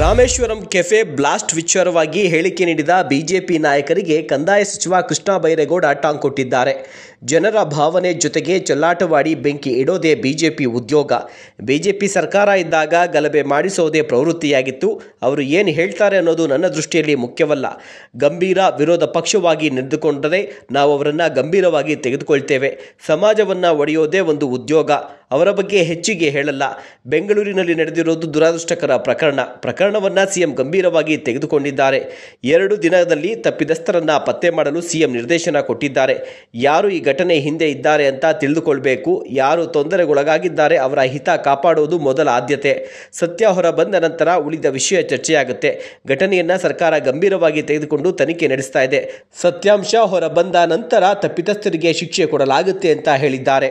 Rameswaram cafe blast ವಿಚಾರವಾಗಿ ಹೇಳಿಕೆ ನೀಡಿದ ಬಿಜೆಪಿ ನಾಯಕರಿಗೆ ಕಂದಾಯ ಸಚಿವ ಕೃಷ್ಣ ಬೈರೇಗೌಡ ಟಾಂಗ್ ಕೊಟ್ಟಿದ್ದಾರೆ ಜನರ ಭಾವನೆ ಜೊತೆಗೆ ಚಲ್ಲಾಟವಾಡಿ ಬೆಂಕಿ ಇಡೋದೇ ಬಿಜೆಪಿ ಉದ್ಯೋಗ ಬಿಜೆಪಿ ಸರ್ಕಾರ ಇದ್ದಾಗ ಗಲಭೆ ಮಾಡಿಸೋದೇ ಪ್ರವೃತ್ತಿಯಾಗಿತ್ತು ಅವರು ಏನು ಹೇಳ್ತಾರೆ ಅನ್ನೋದು ನನ್ನ ದೃಷ್ಟಿಯಲ್ಲಿ ಮುಖ್ಯವಲ್ಲ ಗಂಭೀರ ವಿರೋಧ ಪಕ್ಷವಾಗಿ ನಿಂತುಕೊಂಡರೆ ನಾವು ಅವರನ್ನು ಗಂಭೀರವಾಗಿ ತೆಗೆದುಕೊಳ್ತೇವೆ ಸಮಾಜವನ್ನು ಒಡೆಯೋದೇ ಒಂದು ಉದ್ಯೋಗ ಅವರ ಬಗ್ಗೆ ಹೆಚ್ಚಿಗೆ ಹೇಳಲ್ಲ ಬೆಂಗಳೂರಿನಲ್ಲಿ ನಡೆದಿರೋದು ದುರದೃಷ್ಟಕರ ಪ್ರಕರಣ ಪ್ರಕರಣವನ್ನು ಸಿಎಂ ಗಂಭೀರವಾಗಿ ತೆಗೆದುಕೊಂಡಿದ್ದಾರೆ ಎರಡು ದಿನದಲ್ಲಿ ತಪ್ಪಿದಸ್ಥರನ್ನು ಪತ್ತೆ ಮಾಡಲು ಸಿಎಂ ನಿರ್ದೇಶನ ಕೊಟ್ಟಿದ್ದಾರೆ ಯಾರು ಈಗ ಘಟನೆ ಹಿಂದೆ ಇದ್ದಾರೆ ಅಂತ ತಿಳಿದುಕೊಳ್ಬೇಕು ಯಾರು ತೊಂದರೆಗೊಳಗಾಗಿದ್ದಾರೆ ಅವರ ಹಿತ ಕಾಪಾಡುವುದು ಮೊದಲ ಆದ್ಯತೆ ಸತ್ಯ ಹೊರಬಂದ ನಂತರ ಉಳಿದ ವಿಷಯ ಚರ್ಚೆಯಾಗುತ್ತೆ ಘಟನೆಯನ್ನು ಸರ್ಕಾರ ಗಂಭೀರವಾಗಿ ತೆಗೆದುಕೊಂಡು ತನಿಖೆ ನಡೆಸ್ತಾ ಇದೆ ಸತ್ಯಾಂಶ ಹೊರಬಂದ ನಂತರ ತಪ್ಪಿತಸ್ಥರಿಗೆ ಶಿಕ್ಷೆ ಕೊಡಲಾಗುತ್ತೆ ಅಂತ ಹೇಳಿದ್ದಾರೆ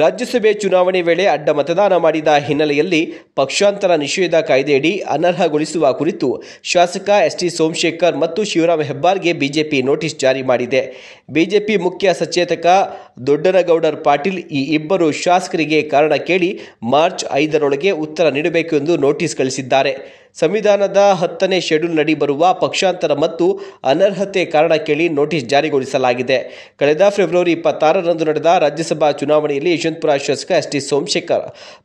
ರಾಜ್ಯಸಭೆ ಚುನಾವಣೆ ವೇಳೆ ಅಡ್ಡ ಮತದಾನ ಮಾಡಿದ ಹಿನ್ನೆಲೆಯಲ್ಲಿ ಪಕ್ಷಾಂತರ ನಿಷೇಧ ಕಾಯ್ದೆಯಡಿ ಅನರ್ಹಗೊಳಿಸುವ ಕುರಿತು ಶಾಸಕ ಎಸ್ಟಿ ಸೋಮಶೇಖರ್ ಮತ್ತು ಶಿವರಾಮ್ ಹೆಬ್ಬಾರ್ಗೆ ಬಿಜೆಪಿ ನೋಟಿಸ್ ಜಾರಿ ಮಾಡಿದೆ ಬಿಜೆಪಿ ಮುಖ್ಯ ಸಚೇತಕ ದೊಡ್ಡನಗೌಡರ್ ಪಾಟೀಲ್ ಈ ಇಬ್ಬರು ಶಾಸಕರಿಗೆ ಕಾರಣ ಕೇಳಿ ಮಾರ್ಚ್ ಐದರೊಳಗೆ ಉತ್ತರ ನೀಡಬೇಕು ಎಂದು ನೋಟಿಸ್ ಕಳಿಸಿದ್ದಾರೆ ಸಂವಿಧಾನದ ಹತ್ತನೇ ಶೆಡ್ಯೂಲ್ನಡಿ ಬರುವ ಪಕ್ಷಾಂತರ ಮತ್ತು ಅನರ್ಹತೆ ಕಾರಣ ಕೇಳಿ ನೋಟಿಸ್ ಜಾರಿಗೊಳಿಸಲಾಗಿದೆ ಕಳೆದ ಫೆಬ್ರವರಿ ಇಪ್ಪತ್ತಾರರಂದು ನಡೆದ ರಾಜ್ಯಸಭಾ ಚುನಾವಣೆಯಲ್ಲಿ ಯಶವಂತಪುರ ಶಾಸಕ ಎಸ್ ಟಿ ಸೋಮಶೇಖರ್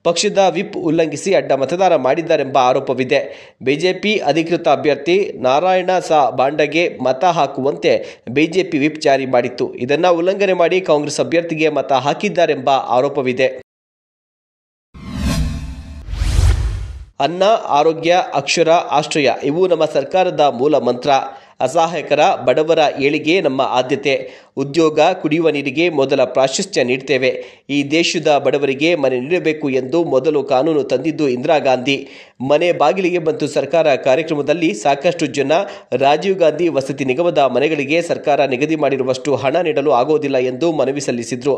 ಪಕ್ಷದ ವಿಪ್ ಉಲ್ಲಂಘಿಸಿ ಅಡ್ಡ ಮತದಾನ ಮಾಡಿದ್ದಾರೆಂಬ ಆರೋಪವಿದೆ ಬಿಜೆಪಿ ಅಧಿಕೃತ ಅಭ್ಯರ್ಥಿ ನಾರಾಯಣ ಸಾ ಬಾಂಡಗೆ ಮತ ಹಾಕುವಂತೆ ಬಿಜೆಪಿ ವಿಪ್ ಜಾರಿ ಮಾಡಿತ್ತು ಇದನ್ನು ಉಲ್ಲಂಘನೆ ಮಾಡಿ ಕಾಂಗ್ರೆಸ್ ಅಭ್ಯರ್ಥಿಗೆ ಮತ ಹಾಕಿದ್ದಾರೆಂಬ ಆರೋಪವಿದೆ ಅನ್ನ ಆರೋಗ್ಯ ಅಕ್ಷರ ಆಶ್ರಯ ಇವು ನಮ್ಮ ಸರ್ಕಾರದ ಮೂಲ ಮಂತ್ರ ಅಸಹಾಯಕರ ಬಡವರ ಏಳಿಗೆ ನಮ್ಮ ಆದ್ಯತೆ ಉದ್ಯೋಗ ಕುಡಿಯುವ ನೀರಿಗೆ ಮೊದಲ ಪ್ರಾಶಸ್ತ್ಯ ನೀಡುತ್ತೇವೆ ಈ ದೇಶದ ಬಡವರಿಗೆ ಮನೆ ನೀಡಬೇಕು ಎಂದು ಮೊದಲು ಕಾನೂನು ತಂದಿದ್ದು ಇಂದಿರಾ ಗಾಂಧಿ ಮನೆ ಬಾಗಿಲಿಗೆ ಬಂತು ಸರ್ಕಾರ ಕಾರ್ಯಕ್ರಮದಲ್ಲಿ ಸಾಕಷ್ಟು ಜನ ರಾಜೀವ್ ಗಾಂಧಿ ವಸತಿ ನಿಗಮದ ಮನೆಗಳಿಗೆ ಸರ್ಕಾರ ನಿಗದಿ ಮಾಡಿರುವಷ್ಟು ಹಣ ನೀಡಲು ಆಗೋದಿಲ್ಲ ಎಂದು ಮನವಿ ಸಲ್ಲಿಸಿದರು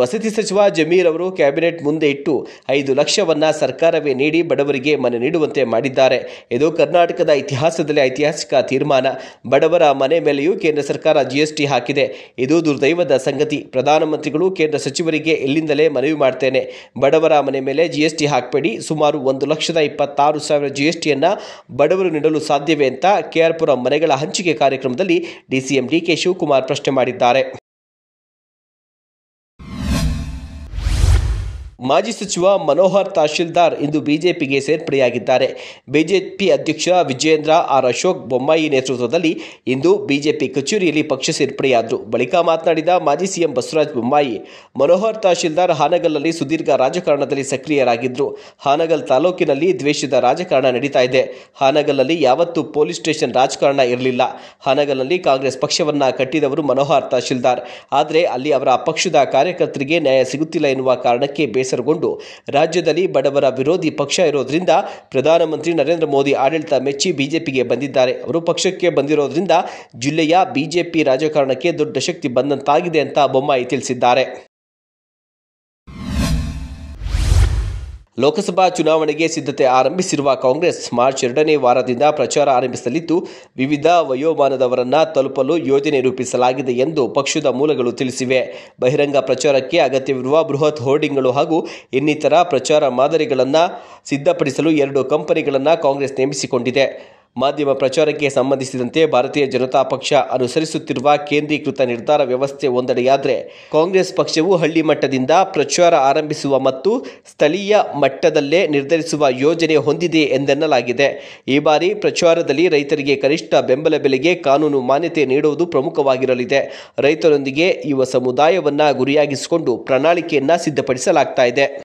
ವಸತಿ ಸಚಿವ ಜಮೀರ್ ಅವರು ಕ್ಯಾಬಿನೆಟ್ ಮುಂದೆ ಇಟ್ಟು ಐದು ಲಕ್ಷವನ್ನು ಸರ್ಕಾರವೇ ನೀಡಿ ಬಡವರಿಗೆ ಮನೆ ನೀಡುವಂತೆ ಮಾಡಿದ್ದಾರೆ ಇದು ಕರ್ನಾಟಕದ ಇತಿಹಾಸದಲ್ಲಿ ಐತಿಹಾಸಿಕ ತೀರ್ಮಾನ ಬಡವರ ಮನೆ ಮೇಲೆಯೂ ಕೇಂದ್ರ ಸರ್ಕಾರ ಜಿಎಸ್ಟಿ ಹಾಕಿದೆ ಇದು ದುರ್ದೈವದ ಸಂಗತಿ ಪ್ರಧಾನಮಂತ್ರಿಗಳು ಕೇಂದ್ರ ಸಚಿವರಿಗೆ ಎಲ್ಲಿಂದಲೇ ಮನವಿ ಮಾಡ್ತೇನೆ ಬಡವರ ಮನೆ ಮೇಲೆ ಜಿಎಸ್ಟಿ ಹಾಕಬೇಡಿ ಸುಮಾರು ಒಂದು ಲಕ್ಷದ ಇಪ್ಪತ್ತಾರು ಸಾವಿರ ಜಿಎಸ್ಟಿಯನ್ನು ಬಡವರು ನೀಡಲು ಸಾಧ್ಯವೇ ಅಂತ ಕೆಆರ್ಪುರ ಮನೆಗಳ ಹಂಚಿಕೆ ಕಾರ್ಯಕ್ರಮದಲ್ಲಿ ಡಿಸಿಎಂ ಡಿಕೆ ಶಿವಕುಮಾರ್ ಪ್ರಶ್ನೆ ಮಾಡಿದ್ದಾರೆ ಮಾಜಿ ಸಚಿವ ಮನೋಹರ್ ತಹಶೀಲ್ದಾರ್ ಇಂದು ಬಿಜೆಪಿಗೆ ಸೇರ್ಪಡೆಯಾಗಿದ್ದಾರೆ ಬಿಜೆಪಿ ಅಧ್ಯಕ್ಷ ವಿಜಯೇಂದ್ರ ಆರ್ ಅಶೋಕ್ ಬೊಮ್ಮಾಯಿ ನೇತೃತ್ವದಲ್ಲಿ ಇಂದು ಬಿಜೆಪಿ ಕಚೇರಿಯಲ್ಲಿ ಪಕ್ಷ ಸೇರ್ಪಡೆಯಾದರು ಬಳಿಕ ಮಾತನಾಡಿದ ಮಾಜಿ ಸಿಎಂ ಬಸವರಾಜ ಬೊಮ್ಮಾಯಿ ಮನೋಹರ್ ತಹಶೀಲ್ದಾರ್ ಹಾನಗಲ್ನಲ್ಲಿ ಸುದೀರ್ಘ ರಾಜಕಾರಣದಲ್ಲಿ ಸಕ್ರಿಯರಾಗಿದ್ದರು ಹಾನಗಲ್ ತಾಲೂಕಿನಲ್ಲಿ ದ್ವೇಷದ ರಾಜಕಾರಣ ನಡೀತಾ ಇದೆ ಹಾನಗಲ್ನಲ್ಲಿ ಯಾವತ್ತೂ ಪೊಲೀಸ್ ಸ್ಟೇಷನ್ ರಾಜಕಾರಣ ಇರಲಿಲ್ಲ ಹಾನಗಲ್ನಲ್ಲಿ ಕಾಂಗ್ರೆಸ್ ಪಕ್ಷವನ್ನು ಕಟ್ಟಿದವರು ಮನೋಹರ್ ತಹಶೀಲ್ದಾರ್ ಆದರೆ ಅಲ್ಲಿ ಅವರ ಪಕ್ಷದ ಕಾರ್ಯಕರ್ತರಿಗೆ ನ್ಯಾಯ ಸಿಗುತ್ತಿಲ್ಲ ಎನ್ನುವ ಕಾರಣಕ್ಕೆ ಬೇಸರ ಬೇಸರಗೊಂಡು ರಾಜ್ಯದಲ್ಲಿ ಬಡವರ ವಿರೋಧಿ ಪಕ್ಷ ಇರೋದ್ರಿಂದ ಪ್ರಧಾನಮಂತ್ರಿ ನರೇಂದ್ರ ಮೋದಿ ಆಡಳಿತ ಮೆಚ್ಚಿ ಬಿಜೆಪಿಗೆ ಬಂದಿದ್ದಾರೆ ಅವರು ಪಕ್ಷಕ್ಕೆ ಬಂದಿರೋದ್ರಿಂದ ಜಿಲ್ಲೆಯ ಬಿಜೆಪಿ ರಾಜಕಾರಣಕ್ಕೆ ದೊಡ್ಡ ಶಕ್ತಿ ಬಂದಂತಾಗಿದೆ ಅಂತ ಬೊಮ್ಮಾಯಿ ತಿಳಿಸಿದ್ದಾರೆ ಲೋಕಸಭಾ ಚುನಾವಣೆಗೆ ಸಿದ್ಧತೆ ಆರಂಭಿಸಿರುವ ಕಾಂಗ್ರೆಸ್ ಮಾರ್ಚ್ ಎರಡನೇ ವಾರದಿಂದ ಪ್ರಚಾರ ಆರಂಭಿಸಲಿದ್ದು ವಿವಿಧ ವಯೋಮಾನದವರನ್ನ ತಲುಪಲು ಯೋಜನೆ ರೂಪಿಸಲಾಗಿದೆ ಎಂದು ಪಕ್ಷದ ಮೂಲಗಳು ತಿಳಿಸಿವೆ ಬಹಿರಂಗ ಪ್ರಚಾರಕ್ಕೆ ಅಗತ್ಯವಿರುವ ಬೃಹತ್ ಹೋರ್ಡಿಂಗ್ಗಳು ಹಾಗೂ ಇನ್ನಿತರ ಪ್ರಚಾರ ಮಾದರಿಗಳನ್ನು ಸಿದ್ಧಪಡಿಸಲು ಎರಡು ಕಂಪನಿಗಳನ್ನು ಕಾಂಗ್ರೆಸ್ ನೇಮಿಸಿಕೊಂಡಿದೆ ಮಾಧ್ಯಮ ಪ್ರಚಾರಕ್ಕೆ ಸಂಬಂಧಿಸಿದಂತೆ ಭಾರತೀಯ ಜನತಾ ಪಕ್ಷ ಅನುಸರಿಸುತ್ತಿರುವ ಕೇಂದ್ರೀಕೃತ ನಿರ್ಧಾರ ವ್ಯವಸ್ಥೆ ಒಂದಡೆಯಾದರೆ ಕಾಂಗ್ರೆಸ್ ಪಕ್ಷವು ಹಳ್ಳಿ ಮಟ್ಟದಿಂದ ಪ್ರಚಾರ ಆರಂಭಿಸುವ ಮತ್ತು ಸ್ಥಳೀಯ ಮಟ್ಟದಲ್ಲೇ ನಿರ್ಧರಿಸುವ ಯೋಜನೆ ಹೊಂದಿದೆ ಎಂದೆನ್ನಲಾಗಿದೆ ಈ ಬಾರಿ ಪ್ರಚಾರದಲ್ಲಿ ರೈತರಿಗೆ ಕನಿಷ್ಠ ಬೆಂಬಲ ಬೆಲೆಗೆ ಕಾನೂನು ಮಾನ್ಯತೆ ನೀಡುವುದು ಪ್ರಮುಖವಾಗಿರಲಿದೆ ರೈತರೊಂದಿಗೆ ಯುವ ಸಮುದಾಯವನ್ನು ಗುರಿಯಾಗಿಸಿಕೊಂಡು ಪ್ರಣಾಳಿಕೆಯನ್ನು ಸಿದ್ಧಪಡಿಸಲಾಗ್ತಾ ಇದೆ